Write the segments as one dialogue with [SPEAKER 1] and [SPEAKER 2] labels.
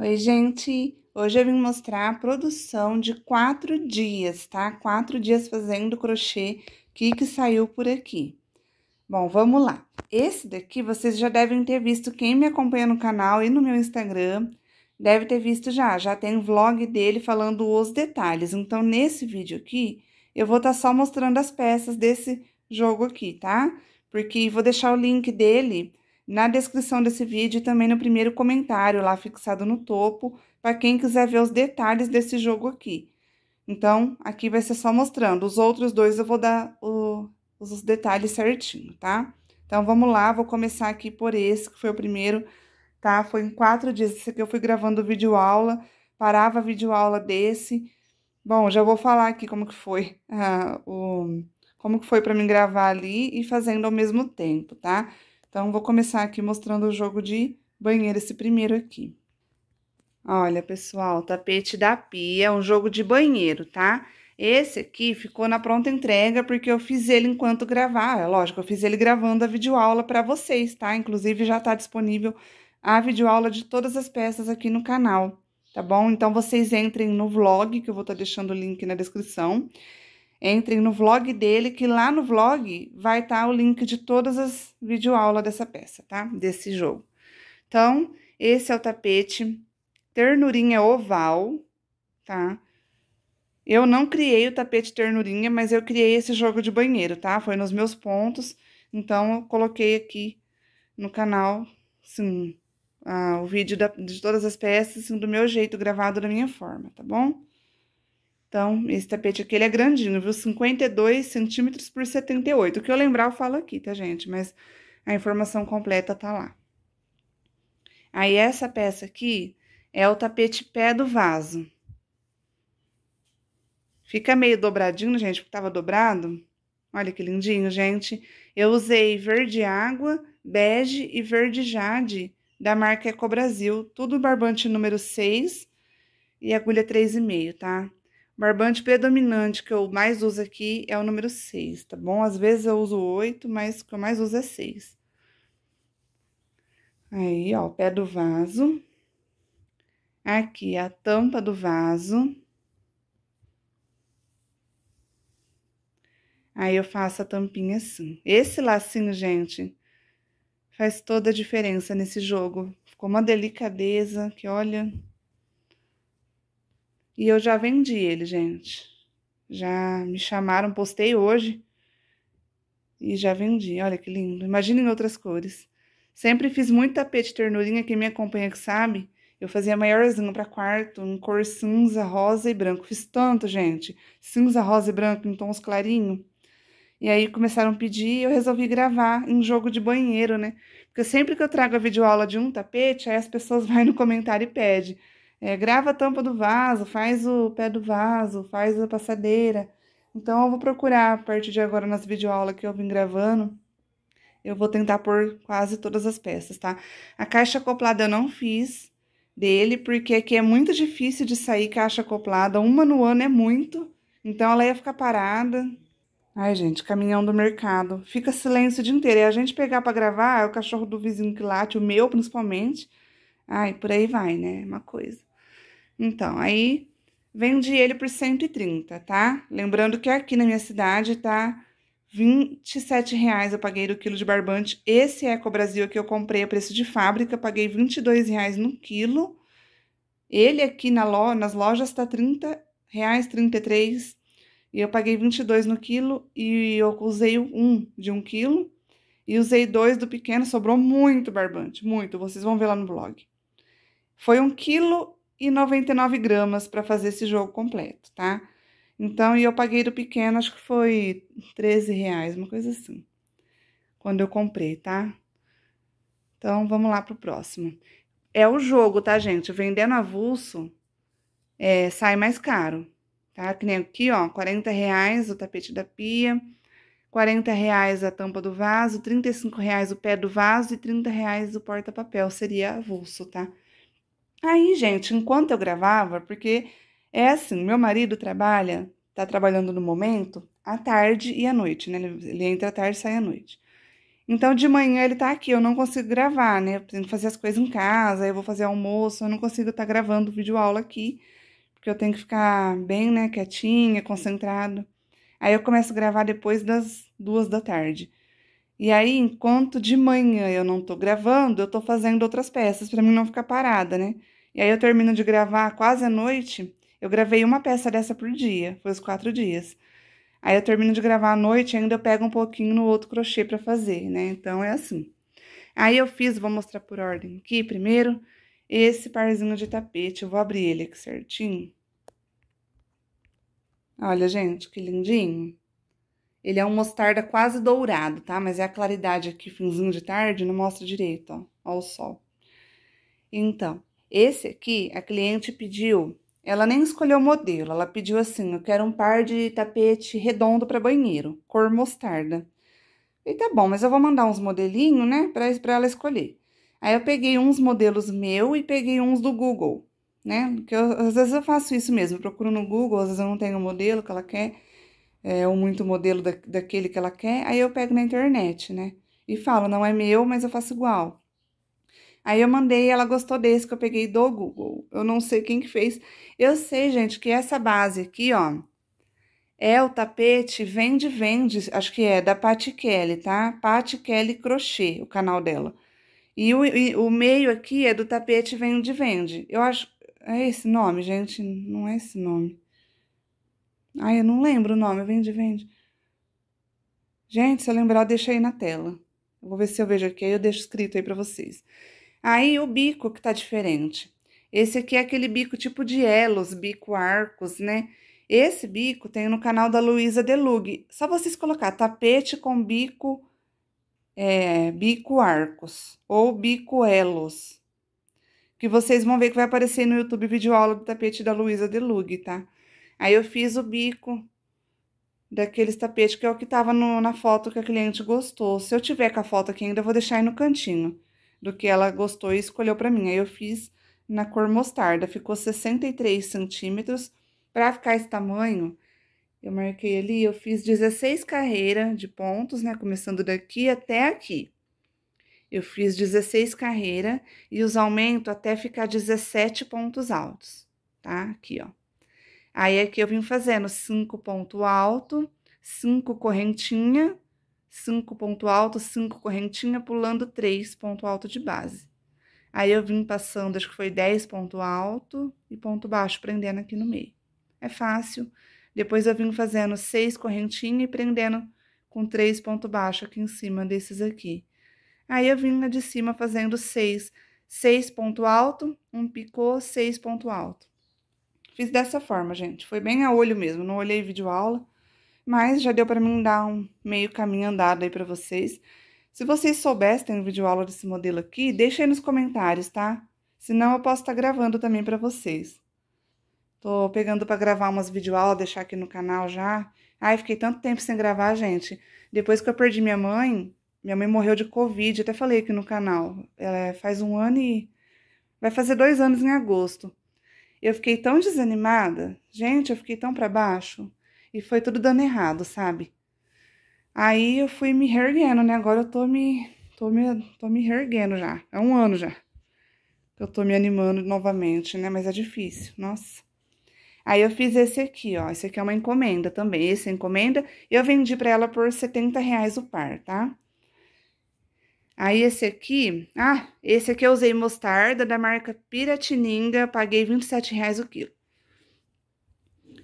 [SPEAKER 1] Oi, gente! Hoje eu vim mostrar a produção de quatro dias, tá? Quatro dias fazendo crochê, que que saiu por aqui. Bom, vamos lá. Esse daqui vocês já devem ter visto, quem me acompanha no canal e no meu Instagram, deve ter visto já, já tem um vlog dele falando os detalhes. Então, nesse vídeo aqui, eu vou estar tá só mostrando as peças desse jogo aqui, tá? Porque vou deixar o link dele na descrição desse vídeo e também no primeiro comentário lá fixado no topo, para quem quiser ver os detalhes desse jogo aqui. Então, aqui vai ser só mostrando. Os outros dois eu vou dar o, os detalhes certinho, tá? Então, vamos lá, vou começar aqui por esse, que foi o primeiro, tá? Foi em quatro dias, esse aqui eu fui gravando vídeo aula, parava vídeo aula desse. Bom, já vou falar aqui como que foi, ah, o, como que foi para mim gravar ali e fazendo ao mesmo tempo, Tá? Então, vou começar aqui mostrando o jogo de banheiro, esse primeiro aqui. Olha, pessoal, tapete da pia, é um jogo de banheiro, tá? Esse aqui ficou na pronta entrega porque eu fiz ele enquanto gravar. É lógico, eu fiz ele gravando a videoaula para vocês, tá? Inclusive, já tá disponível a videoaula de todas as peças aqui no canal, tá bom? Então, vocês entrem no vlog, que eu vou estar tá deixando o link na descrição. Entrem no vlog dele, que lá no vlog vai estar tá o link de todas as videoaulas dessa peça, tá? Desse jogo. Então, esse é o tapete ternurinha é oval, tá? Eu não criei o tapete ternurinha, mas eu criei esse jogo de banheiro, tá? Foi nos meus pontos, então eu coloquei aqui no canal, sim, ah, o vídeo da, de todas as peças, assim, do meu jeito, gravado da minha forma, tá bom? Então, esse tapete aqui, ele é grandinho, viu? 52 centímetros por 78. O que eu lembrar, eu falo aqui, tá, gente? Mas a informação completa tá lá. Aí, essa peça aqui é o tapete pé do vaso. Fica meio dobradinho, gente, porque tava dobrado. Olha que lindinho, gente. Eu usei verde água, bege e verde jade da marca Eco Brasil. Tudo barbante número 6 e agulha 3,5, tá? Barbante predominante que eu mais uso aqui é o número 6, tá bom? Às vezes eu uso 8, mas o que eu mais uso é 6. Aí, ó, o pé do vaso. Aqui, a tampa do vaso. Aí, eu faço a tampinha assim. Esse lacinho, gente, faz toda a diferença nesse jogo. Ficou uma delicadeza que, olha... E eu já vendi ele, gente. Já me chamaram, postei hoje e já vendi. Olha que lindo. Imagina em outras cores. Sempre fiz muito tapete ternurinha, quem me acompanha que sabe. Eu fazia maiorzinho para quarto, em cor cinza, rosa e branco. Fiz tanto, gente. Cinza, rosa e branco, em tons clarinho. E aí começaram a pedir e eu resolvi gravar em jogo de banheiro, né? Porque sempre que eu trago a videoaula de um tapete, aí as pessoas vão no comentário e pedem. É, grava a tampa do vaso, faz o pé do vaso, faz a passadeira. Então, eu vou procurar, a partir de agora, nas videoaulas que eu vim gravando, eu vou tentar pôr quase todas as peças, tá? A caixa acoplada eu não fiz dele, porque aqui é muito difícil de sair caixa acoplada. Uma no ano é muito, então ela ia ficar parada. Ai, gente, caminhão do mercado. Fica silêncio o dia inteiro. E a gente pegar pra gravar, é o cachorro do vizinho que late, o meu principalmente. Ai, por aí vai, né? É uma coisa. Então, aí vendi ele por 130, tá? Lembrando que aqui na minha cidade tá 27 reais eu paguei do quilo de barbante. Esse Eco Brasil que eu comprei a preço de fábrica, paguei 22 reais no quilo. Ele aqui na lo, nas lojas tá 30 reais, 33. E eu paguei 22 no quilo e eu usei um de um quilo. E usei dois do pequeno, sobrou muito barbante, muito. Vocês vão ver lá no blog. Foi um quilo e 99 gramas para fazer esse jogo completo, tá? Então, e eu paguei do pequeno, acho que foi 13 reais, uma coisa assim, quando eu comprei, tá? Então, vamos lá pro próximo. É o jogo, tá, gente? Vendendo avulso é, sai mais caro, tá? Que nem aqui, ó, 40 reais o tapete da pia, 40 reais a tampa do vaso, 35 reais o pé do vaso e 30 reais o porta-papel, seria avulso, Tá? Aí, gente, enquanto eu gravava, porque é assim, meu marido trabalha, tá trabalhando no momento, à tarde e à noite, né? Ele, entra à tarde e sai à noite. Então, de manhã ele tá aqui, eu não consigo gravar, né? Eu preciso fazer as coisas em casa, eu vou fazer almoço, eu não consigo estar tá gravando vídeo aula aqui, porque eu tenho que ficar bem, né, quietinha, concentrado. Aí eu começo a gravar depois das duas da tarde. E aí, enquanto de manhã eu não tô gravando, eu tô fazendo outras peças para mim não ficar parada, né? E aí eu termino de gravar quase à noite. Eu gravei uma peça dessa por dia, foi os quatro dias. Aí eu termino de gravar à noite, ainda eu pego um pouquinho no outro crochê para fazer, né? Então é assim. Aí eu fiz, vou mostrar por ordem aqui primeiro, esse parzinho de tapete. Eu vou abrir ele aqui certinho. Olha, gente, que lindinho. Ele é um mostarda quase dourado, tá? Mas é a claridade aqui, finzinho de tarde, não mostra direito, ó. Ó o sol. Então, esse aqui, a cliente pediu... Ela nem escolheu o modelo, ela pediu assim, eu quero um par de tapete redondo para banheiro, cor mostarda. E tá bom, mas eu vou mandar uns modelinhos, né, para ela escolher. Aí eu peguei uns modelos meu e peguei uns do Google, né? Porque eu, às vezes eu faço isso mesmo, procuro no Google, às vezes eu não tenho o modelo que ela quer é, ou muito modelo da, daquele que ela quer, aí eu pego na internet, né? E falo, não é meu, mas eu faço igual. Aí eu mandei, ela gostou desse que eu peguei do Google. Eu não sei quem que fez. Eu sei, gente, que essa base aqui, ó, é o tapete Vende Vende, acho que é, da Patti Kelly, tá? Patti Kelly Crochê, o canal dela. E o, e o meio aqui é do tapete Vende Vende. Eu acho... É esse nome, gente? Não é esse nome. Ai, eu não lembro o nome. Vende, vende. Gente, se eu lembrar, deixa aí na tela. Eu vou ver se eu vejo aqui, aí eu deixo escrito aí para vocês. Aí o bico que tá diferente. Esse aqui é aquele bico tipo de elos, bico arcos, né? Esse bico tem no canal da Luísa Delug. Só vocês colocar tapete com bico é, bico arcos ou bico elos. Que vocês vão ver que vai aparecer no YouTube vídeo aula do tapete da Luísa Delug, tá? Aí eu fiz o bico daqueles tapetes, que é o que tava no, na foto que a cliente gostou. Se eu tiver com a foto aqui ainda, eu vou deixar aí no cantinho do que ela gostou e escolheu para mim. Aí eu fiz na cor mostarda, ficou 63 centímetros. Para ficar esse tamanho, eu marquei ali, eu fiz 16 carreiras de pontos, né, começando daqui até aqui. Eu fiz 16 carreiras e os aumento até ficar 17 pontos altos, tá? Aqui, ó. Aí aqui eu vim fazendo cinco ponto alto, cinco correntinha, cinco ponto alto, cinco correntinha, pulando três ponto alto de base. Aí eu vim passando, acho que foi 10 ponto alto e ponto baixo, prendendo aqui no meio. É fácil. Depois eu vim fazendo seis correntinhas e prendendo com três ponto baixo aqui em cima desses aqui. Aí eu vim de cima fazendo seis, seis ponto alto, um picô, seis ponto alto. Fiz dessa forma, gente. Foi bem a olho mesmo, não olhei vídeo aula, mas já deu para mim dar um meio caminho andado aí para vocês. Se vocês soubessem vídeo aula desse modelo aqui, deixa aí nos comentários, tá? Senão eu posso estar tá gravando também para vocês. Tô pegando para gravar umas vídeo aula, deixar aqui no canal já. Ai, fiquei tanto tempo sem gravar, gente. Depois que eu perdi minha mãe, minha mãe morreu de Covid, até falei aqui no canal. Ela é, faz um ano e vai fazer dois anos em agosto. Eu fiquei tão desanimada, gente, eu fiquei tão para baixo e foi tudo dando errado, sabe? Aí eu fui me reerguendo, né? Agora eu tô me tô me tô me reerguendo já. É um ano já. Eu tô me animando novamente, né? Mas é difícil. Nossa. Aí eu fiz esse aqui, ó. Esse aqui é uma encomenda também. Esse é encomenda eu vendi para ela por 70 reais o par, tá? Aí esse aqui, ah, esse aqui eu usei mostarda da marca Piratininga, paguei R$27,00 o quilo.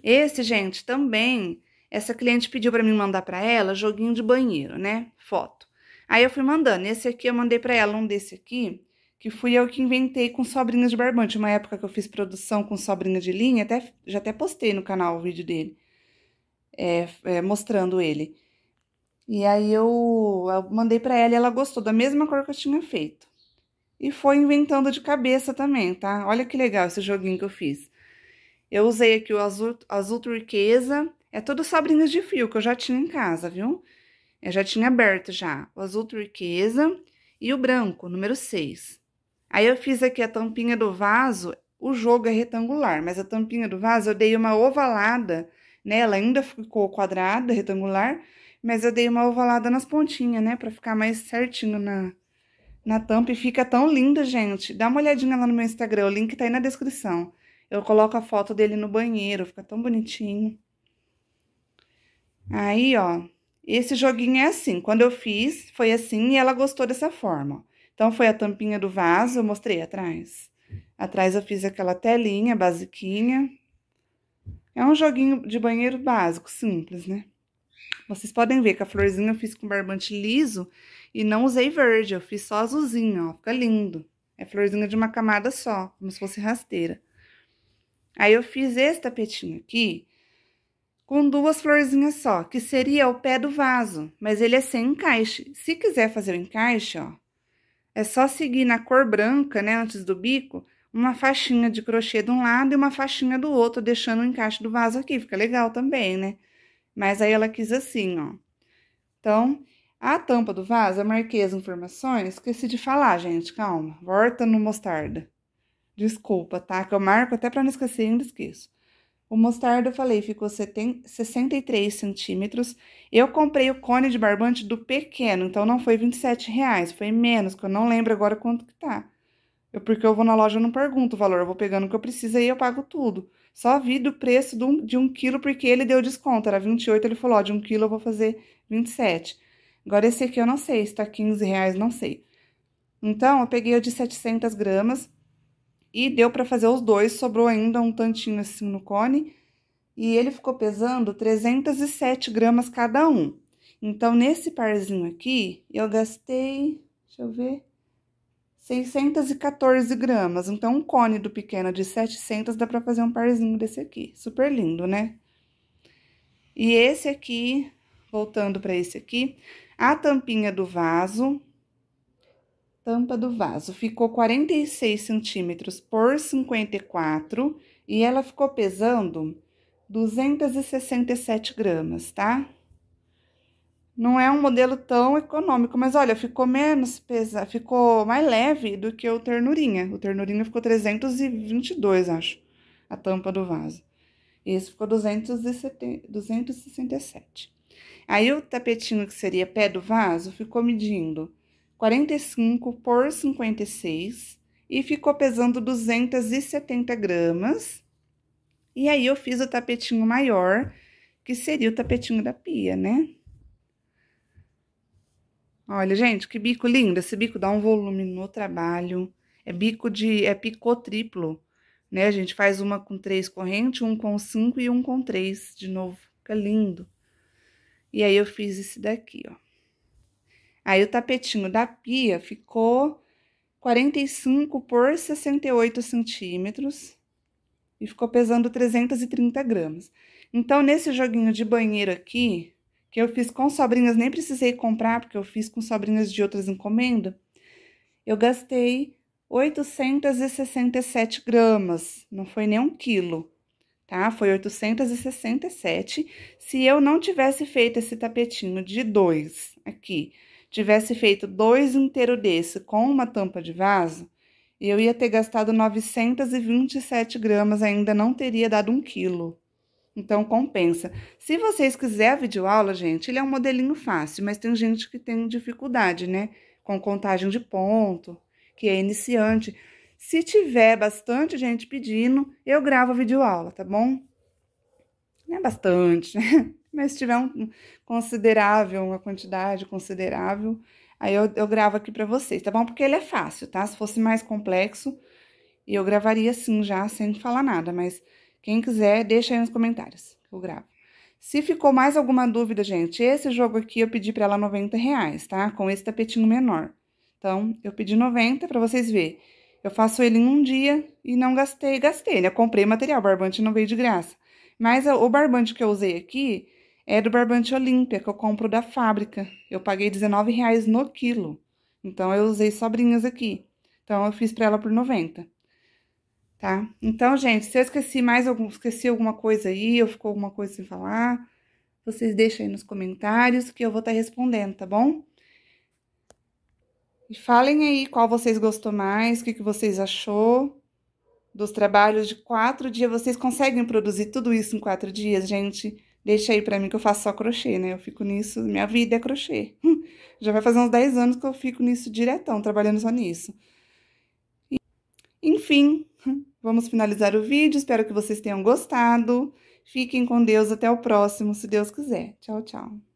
[SPEAKER 1] Esse, gente, também, essa cliente pediu para mim mandar para ela joguinho de banheiro, né? Foto. Aí eu fui mandando, esse aqui eu mandei para ela um desse aqui, que fui eu que inventei com sobrinha de barbante. Uma época que eu fiz produção com sobrinha de linha, até, já até postei no canal o vídeo dele, é, é, mostrando ele. E aí eu, eu mandei para ela e ela gostou da mesma cor que eu tinha feito. E foi inventando de cabeça também, tá? Olha que legal esse joguinho que eu fiz. Eu usei aqui o azul, azul turquesa. É tudo sobrinhas de fio que eu já tinha em casa, viu? Eu já tinha aberto já. O azul turquesa e o branco, número 6. Aí eu fiz aqui a tampinha do vaso. O jogo é retangular, mas a tampinha do vaso eu dei uma ovalada nela. Ainda ficou quadrada, retangular mas eu dei uma ovalada nas pontinhas, né? Pra ficar mais certinho na, na tampa. E fica tão lindo, gente. Dá uma olhadinha lá no meu Instagram. O link tá aí na descrição. Eu coloco a foto dele no banheiro. Fica tão bonitinho. Aí, ó. Esse joguinho é assim. Quando eu fiz, foi assim e ela gostou dessa forma. Então, foi a tampinha do vaso. Eu mostrei atrás. Atrás eu fiz aquela telinha basiquinha. É um joguinho de banheiro básico, simples, né? Vocês podem ver que a florzinha eu fiz com barbante liso e não usei verde, eu fiz só azulzinho, ó, fica lindo. É florzinha de uma camada só, como se fosse rasteira. Aí eu fiz esse tapetinho aqui com duas florzinhas só, que seria o pé do vaso, mas ele é sem encaixe. Se quiser fazer o encaixe, ó, é só seguir na cor branca, né, antes do bico, uma faixinha de crochê de um lado e uma faixinha do outro, deixando o encaixe do vaso aqui, fica legal também, né? Mas aí ela quis assim, ó. Então, a tampa do vaso, eu marquei as informações, esqueci de falar, gente, calma. Volta no mostarda. Desculpa, tá? Que eu marco até para não esquecer, ainda esqueço. O mostarda, eu falei, ficou 63 centímetros. Eu comprei o cone de barbante do pequeno, então não foi 27 reais, foi menos, que eu não lembro agora quanto que tá. Eu, porque eu vou na loja, eu não pergunto o valor, eu vou pegando o que eu preciso e eu pago tudo. Só vi do preço de um, de um quilo, porque ele deu desconto. Era 28, ele falou, ó, de um quilo eu vou fazer 27. Agora, esse aqui eu não sei se tá 15 reais, não sei. Então, eu peguei o de 700 gramas e deu para fazer os dois. Sobrou ainda um tantinho assim no cone. E ele ficou pesando 307 gramas cada um. Então, nesse parzinho aqui, eu gastei, deixa eu ver, 614 gramas. Então, um cone do pequeno de 700 dá para fazer um parzinho desse aqui. Super lindo, né? E esse aqui, voltando para esse aqui, a tampinha do vaso, tampa do vaso, ficou 46 centímetros por 54 e ela ficou pesando 267 gramas, tá? Não é um modelo tão econômico, mas olha, ficou menos pesado, ficou mais leve do que o ternurinha. O ternurinha ficou 322, acho, a tampa do vaso. Esse ficou 267. Aí o tapetinho que seria pé do vaso ficou medindo 45 por 56 e ficou pesando 270 gramas. E aí eu fiz o tapetinho maior, que seria o tapetinho da pia, né? Olha, gente, que bico lindo. Esse bico dá um volume no trabalho. É bico de. É picô triplo. Né? A gente faz uma com três correntes, um com cinco e um com três de novo. Fica lindo. E aí eu fiz esse daqui, ó. Aí o tapetinho da pia ficou 45 por 68 centímetros e ficou pesando 330 gramas. Então, nesse joguinho de banheiro aqui, que eu fiz com sobrinhas, nem precisei comprar, porque eu fiz com sobrinhas de outras encomendas, eu gastei 867 gramas, não foi nem um quilo, tá? Foi 867. Se eu não tivesse feito esse tapetinho de dois aqui, tivesse feito dois inteiro desse com uma tampa de vaso, eu ia ter gastado 927 gramas, ainda não teria dado um quilo. Então compensa. Se vocês quiserem a videoaula, gente, ele é um modelinho fácil, mas tem gente que tem dificuldade, né? Com contagem de ponto, que é iniciante. Se tiver bastante gente pedindo, eu gravo a videoaula, tá bom? Não é bastante, né? Mas se tiver um considerável, uma quantidade considerável, aí eu, eu gravo aqui para vocês, tá bom? Porque ele é fácil, tá? Se fosse mais complexo, eu gravaria assim já, sem falar nada, mas quem quiser, deixa aí nos comentários, que eu gravo. Se ficou mais alguma dúvida, gente, esse jogo aqui eu pedi para ela 90 reais, tá? Com esse tapetinho menor. Então, eu pedi 90 para vocês verem. Eu faço ele em um dia e não gastei, gastei, né? Eu comprei material, o barbante não veio de graça. Mas o barbante que eu usei aqui é do barbante Olímpia, que eu compro da fábrica. Eu paguei R$19,00 no quilo. Então, eu usei sobrinhas aqui. Então, eu fiz para ela por 90 tá? Então, gente, se eu esqueci mais algum, esqueci alguma coisa aí, ou ficou alguma coisa sem falar, vocês deixem aí nos comentários que eu vou estar tá respondendo, tá bom? E falem aí qual vocês gostou mais, o que, que vocês achou dos trabalhos de quatro dias. Vocês conseguem produzir tudo isso em quatro dias, gente? Deixa aí pra mim que eu faço só crochê, né? Eu fico nisso, minha vida é crochê. Já vai fazer uns 10 anos que eu fico nisso diretão, trabalhando só nisso. E, enfim, Vamos finalizar o vídeo, espero que vocês tenham gostado. Fiquem com Deus até o próximo, se Deus quiser. Tchau, tchau.